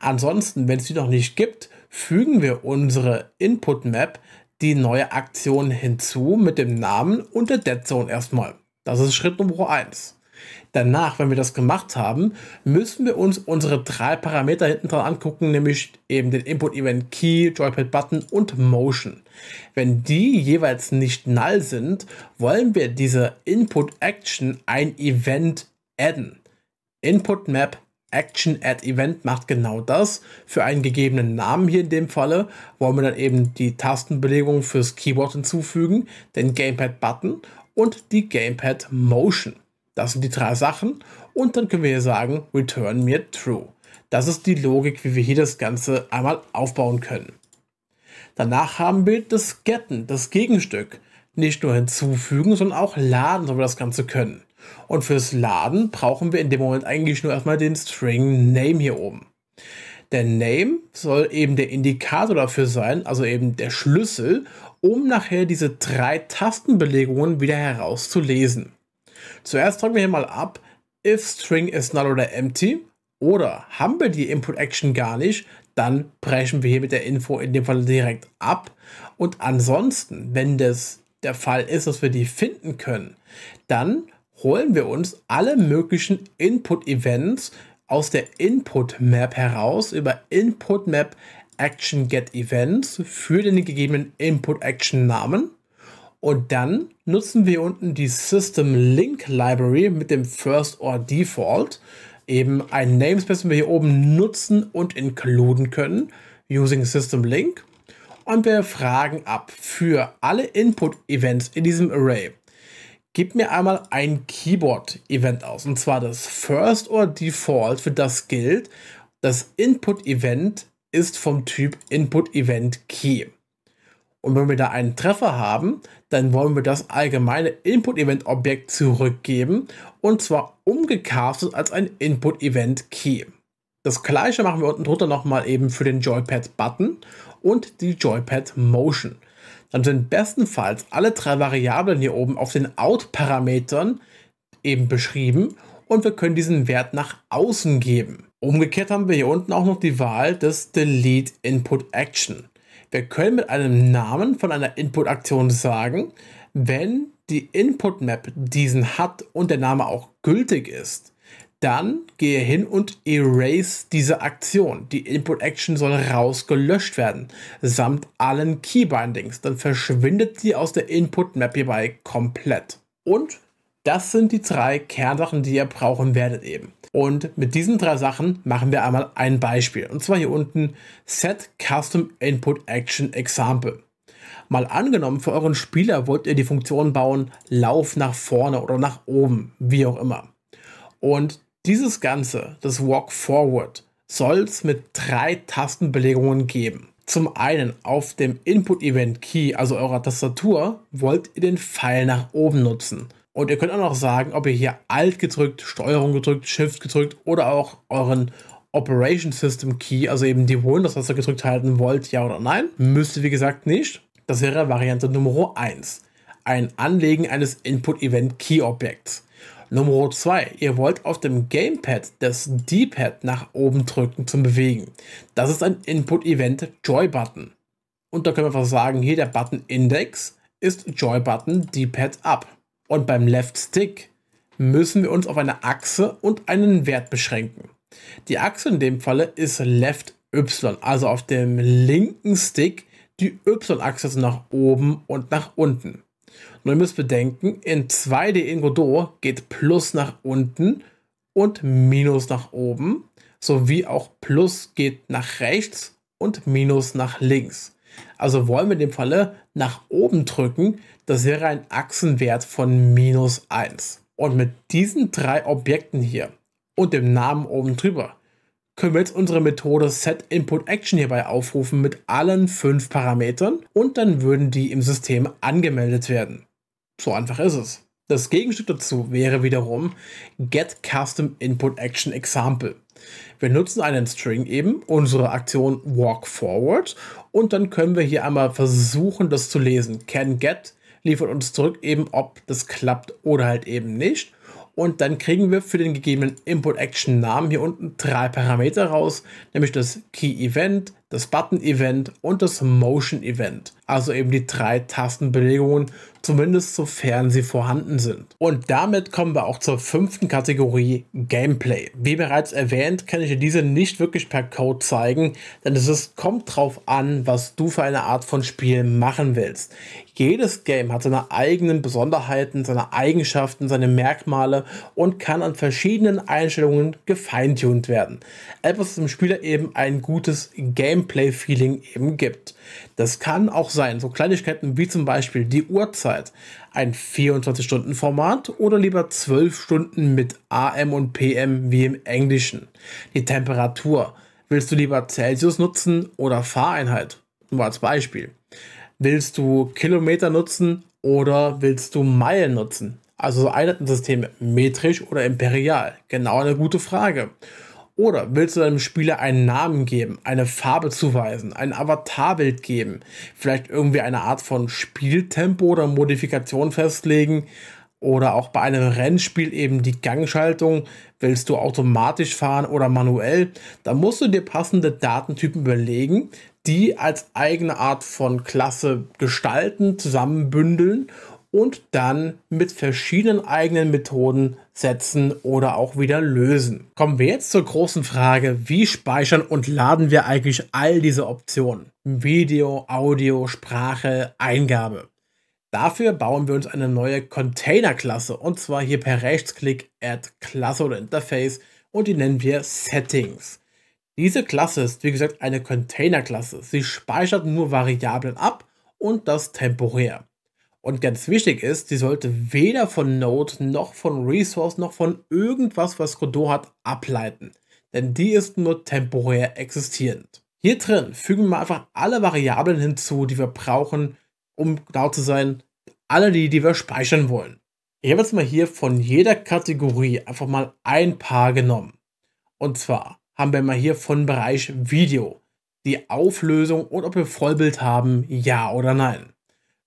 Ansonsten, wenn es die noch nicht gibt, fügen wir unsere Input Map die neue Aktion hinzu mit dem Namen und der Dead Zone erstmal. Das ist Schritt Nummer 1. Danach, wenn wir das gemacht haben, müssen wir uns unsere drei Parameter hinten dran angucken, nämlich eben den Input Event Key, Joypad Button und Motion. Wenn die jeweils nicht null sind, wollen wir diese Input Action ein Event adden. Input Map Action Add Event macht genau das. Für einen gegebenen Namen hier in dem Falle wollen wir dann eben die Tastenbelegung fürs Keyboard hinzufügen, den Gamepad Button und die Gamepad Motion. Das sind die drei Sachen. Und dann können wir hier sagen, return mir true. Das ist die Logik, wie wir hier das Ganze einmal aufbauen können. Danach haben wir das Getten, das Gegenstück. Nicht nur hinzufügen, sondern auch laden, so wir das Ganze können. Und fürs Laden brauchen wir in dem Moment eigentlich nur erstmal den String Name hier oben. Der Name soll eben der Indikator dafür sein, also eben der Schlüssel, um nachher diese drei Tastenbelegungen wieder herauszulesen. Zuerst drücken wir hier mal ab, if string is null oder empty oder haben wir die Input Action gar nicht, dann brechen wir hier mit der Info in dem Fall direkt ab. Und ansonsten, wenn das der Fall ist, dass wir die finden können, dann holen wir uns alle möglichen Input Events aus der Input Map heraus über Input Map Action Get Events für den gegebenen Input Action Namen und dann nutzen wir unten die System Link Library mit dem First or Default. Eben ein Namespace, den wir hier oben nutzen und includen können. Using System Link. Und wir fragen ab für alle Input-Events in diesem Array. Gib mir einmal ein Keyboard-Event aus. Und zwar das First or Default, für das gilt, das Input-Event ist vom Typ Input-Event Key. Und wenn wir da einen Treffer haben, dann wollen wir das allgemeine Input-Event-Objekt zurückgeben und zwar umgecastet als ein Input-Event-Key. Das gleiche machen wir unten drunter nochmal eben für den Joypad-Button und die Joypad-Motion. Dann sind bestenfalls alle drei Variablen hier oben auf den Out-Parametern eben beschrieben und wir können diesen Wert nach außen geben. Umgekehrt haben wir hier unten auch noch die Wahl des Delete Input Action. Wir können mit einem Namen von einer Input-Aktion sagen, wenn die Input-Map diesen hat und der Name auch gültig ist, dann gehe hin und erase diese Aktion. Die Input-Action soll rausgelöscht werden, samt allen Keybindings. Dann verschwindet sie aus der Input-Map hierbei komplett. Und das sind die drei Kernsachen, die ihr brauchen werdet eben. Und mit diesen drei Sachen machen wir einmal ein Beispiel. Und zwar hier unten Set Custom Input Action Example. Mal angenommen, für euren Spieler wollt ihr die Funktion bauen, Lauf nach vorne oder nach oben, wie auch immer. Und dieses Ganze, das Walk Forward, soll es mit drei Tastenbelegungen geben. Zum einen auf dem Input Event Key, also eurer Tastatur, wollt ihr den Pfeil nach oben nutzen. Und ihr könnt auch noch sagen, ob ihr hier Alt gedrückt, Steuerung gedrückt, Shift gedrückt oder auch euren Operation System Key, also eben die Windows-Taste gedrückt halten wollt, ja oder nein. Müsst ihr wie gesagt nicht. Das wäre Variante Nummer 1. Ein Anlegen eines Input-Event-Key-Objekts. Nummer 2. Ihr wollt auf dem Gamepad das D-Pad nach oben drücken zum Bewegen. Das ist ein Input-Event-Joy-Button. Und da können wir einfach sagen, hier der Button Index ist Joy-Button D-Pad Up. Und beim Left Stick müssen wir uns auf eine Achse und einen Wert beschränken. Die Achse in dem Falle ist Left Y, also auf dem linken Stick die Y-Achse ist nach oben und nach unten. Und ihr müsst bedenken, in 2D in Godot geht Plus nach unten und Minus nach oben, sowie auch Plus geht nach rechts und Minus nach links. Also wollen wir in dem Falle nach oben drücken. Das wäre ein Achsenwert von minus 1. Und mit diesen drei Objekten hier und dem Namen oben drüber können wir jetzt unsere Methode setInputAction hierbei aufrufen mit allen fünf Parametern und dann würden die im System angemeldet werden. So einfach ist es. Das Gegenstück dazu wäre wiederum getCustomInputActionExample. Wir nutzen einen String eben, unsere Aktion Walk Forward und dann können wir hier einmal versuchen, das zu lesen. Can get liefert uns zurück eben, ob das klappt oder halt eben nicht. Und dann kriegen wir für den gegebenen Input-Action-Namen hier unten drei Parameter raus, nämlich das Key-Event, das Button-Event und das Motion-Event. Also eben die drei Tastenbelegungen zumindest sofern sie vorhanden sind. Und damit kommen wir auch zur fünften Kategorie Gameplay. Wie bereits erwähnt, kann ich dir diese nicht wirklich per Code zeigen, denn es ist, kommt drauf an, was du für eine Art von Spiel machen willst jedes Game hat seine eigenen Besonderheiten, seine Eigenschaften, seine Merkmale und kann an verschiedenen Einstellungen gefeintuned werden. Etwas, dem Spieler eben ein gutes Gameplay-Feeling eben gibt. Das kann auch sein, so Kleinigkeiten wie zum Beispiel die Uhrzeit, ein 24-Stunden-Format oder lieber 12 Stunden mit AM und PM wie im Englischen. Die Temperatur, willst du lieber Celsius nutzen oder Fahreinheit? Nur als Beispiel willst du Kilometer nutzen oder willst du Meilen nutzen? Also so Einheitensystem metrisch oder imperial? Genau eine gute Frage. Oder willst du deinem Spieler einen Namen geben, eine Farbe zuweisen, ein Avatarbild geben, vielleicht irgendwie eine Art von Spieltempo oder Modifikation festlegen? Oder auch bei einem Rennspiel eben die Gangschaltung, willst du automatisch fahren oder manuell, dann musst du dir passende Datentypen überlegen, die als eigene Art von Klasse gestalten, zusammenbündeln und dann mit verschiedenen eigenen Methoden setzen oder auch wieder lösen. Kommen wir jetzt zur großen Frage, wie speichern und laden wir eigentlich all diese Optionen? Video, Audio, Sprache, Eingabe. Dafür bauen wir uns eine neue Container-Klasse und zwar hier per Rechtsklick Add Klasse oder Interface und die nennen wir Settings. Diese Klasse ist wie gesagt eine Container-Klasse. Sie speichert nur Variablen ab und das temporär. Und ganz wichtig ist, sie sollte weder von Node noch von Resource noch von irgendwas, was Godot hat, ableiten. Denn die ist nur temporär existierend. Hier drin fügen wir einfach alle Variablen hinzu, die wir brauchen, um genau zu sein, alle die, die wir speichern wollen. Ich habe jetzt mal hier von jeder Kategorie einfach mal ein paar genommen. Und zwar haben wir mal hier von Bereich Video. Die Auflösung und ob wir Vollbild haben, ja oder nein.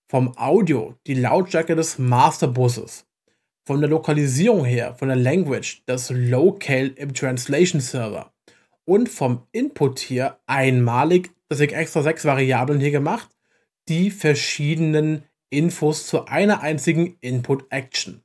Vom Audio, die Lautstärke des Masterbusses. Von der Lokalisierung her, von der Language, das Locale im Translation Server. Und vom Input hier einmalig, das ich extra sechs Variablen hier gemacht, die verschiedenen Infos zu einer einzigen Input-Action.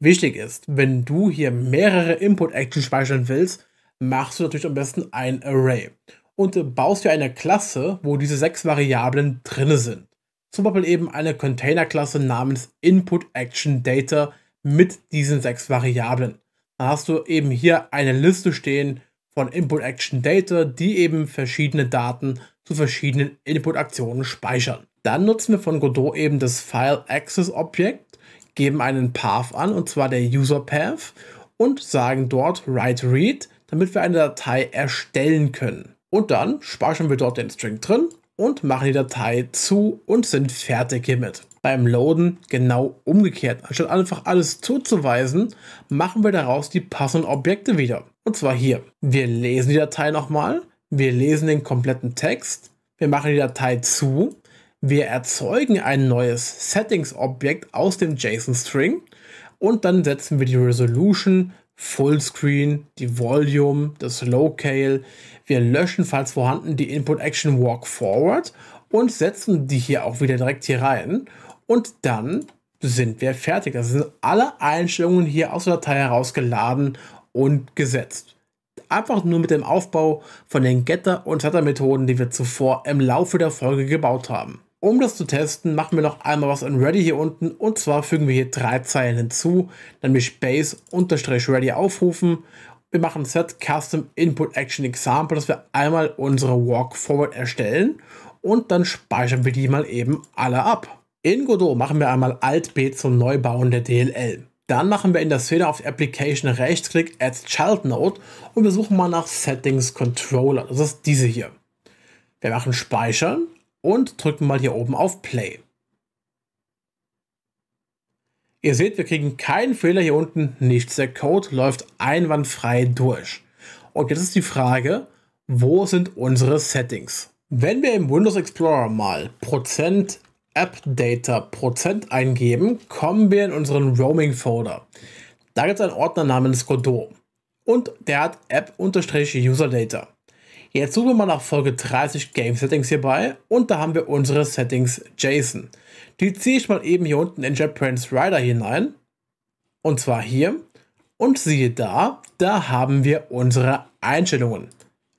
Wichtig ist, wenn du hier mehrere Input-Action speichern willst, machst du natürlich am besten ein Array und äh, baust dir eine Klasse, wo diese sechs Variablen drin sind. Zum Beispiel eben eine Container-Klasse namens InputActionData mit diesen sechs Variablen. Dann hast du eben hier eine Liste stehen von InputActionData, die eben verschiedene Daten zu verschiedenen Input-Aktionen speichern. Dann nutzen wir von Godot eben das File-Access-Objekt, geben einen Path an, und zwar der User-Path, und sagen dort write-read damit wir eine Datei erstellen können. Und dann speichern wir dort den String drin und machen die Datei zu und sind fertig hiermit. Beim Loaden genau umgekehrt. Anstatt einfach alles zuzuweisen, machen wir daraus die passenden Objekte wieder. Und zwar hier. Wir lesen die Datei nochmal, wir lesen den kompletten Text, wir machen die Datei zu, wir erzeugen ein neues Settings-Objekt aus dem JSON-String und dann setzen wir die Resolution Fullscreen, die Volume, das Locale. Wir löschen, falls vorhanden, die Input Action Walk Forward und setzen die hier auch wieder direkt hier rein. Und dann sind wir fertig. Das also sind alle Einstellungen hier aus der Datei herausgeladen und gesetzt. Einfach nur mit dem Aufbau von den Getter- und Setter-Methoden, die wir zuvor im Laufe der Folge gebaut haben. Um das zu testen, machen wir noch einmal was an Ready hier unten und zwar fügen wir hier drei Zeilen hinzu, nämlich Base-Ready aufrufen. Wir machen Set Custom Input Action Example, dass wir einmal unsere Walk Forward erstellen und dann speichern wir die mal eben alle ab. In Godot machen wir einmal Alt-B zum Neubauen der DLL. Dann machen wir in der Szene auf Application Rechtsklick Add Child Node und wir suchen mal nach Settings Controller. Das ist diese hier. Wir machen Speichern und drücken mal hier oben auf Play. Ihr seht, wir kriegen keinen Fehler hier unten, nichts. Der Code läuft einwandfrei durch. Und jetzt ist die Frage, wo sind unsere Settings? Wenn wir im Windows Explorer mal Prozent App Data Prozent eingeben, kommen wir in unseren Roaming Folder. Da gibt es einen Ordner namens Godot und der hat App-User Data. Jetzt suchen wir mal nach Folge 30 Game Settings hierbei und da haben wir unsere Settings JSON. Die ziehe ich mal eben hier unten in JetBrains Rider hinein und zwar hier und siehe da, da haben wir unsere Einstellungen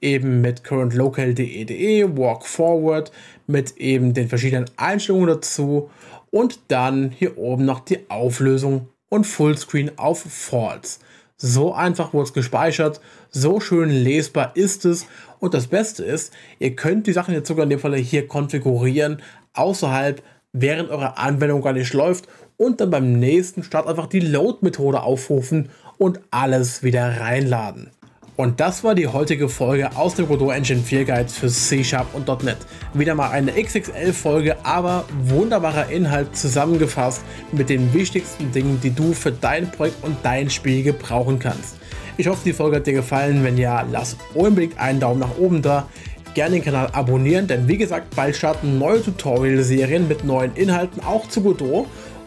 eben mit currentlocal.de.de, walk forward, mit eben den verschiedenen Einstellungen dazu und dann hier oben noch die Auflösung und Fullscreen auf False. So einfach wurde es gespeichert, so schön lesbar ist es und das Beste ist, ihr könnt die Sachen jetzt sogar in dem Fall hier konfigurieren, außerhalb, während eure Anwendung gar nicht läuft und dann beim nächsten Start einfach die Load-Methode aufrufen und alles wieder reinladen. Und das war die heutige Folge aus dem Godot Engine 4 Guides für C Sharp und .NET. Wieder mal eine XXL-Folge, aber wunderbarer Inhalt zusammengefasst mit den wichtigsten Dingen, die du für dein Projekt und dein Spiel gebrauchen kannst. Ich hoffe, die Folge hat dir gefallen. Wenn ja, lass unbedingt einen Daumen nach oben da. Gerne den Kanal abonnieren, denn wie gesagt, bald starten neue Tutorial-Serien mit neuen Inhalten auch zu Godot.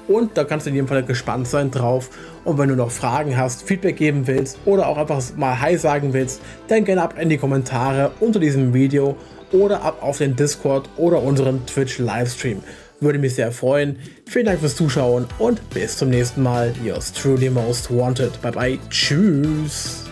Und da kannst du in jedem Fall gespannt sein drauf. Und wenn du noch Fragen hast, Feedback geben willst oder auch einfach mal Hi sagen willst, dann gerne ab in die Kommentare unter diesem Video oder ab auf den Discord oder unseren Twitch-Livestream. Würde mich sehr freuen. Vielen Dank fürs Zuschauen und bis zum nächsten Mal. Yours truly most wanted. Bye bye. Tschüss.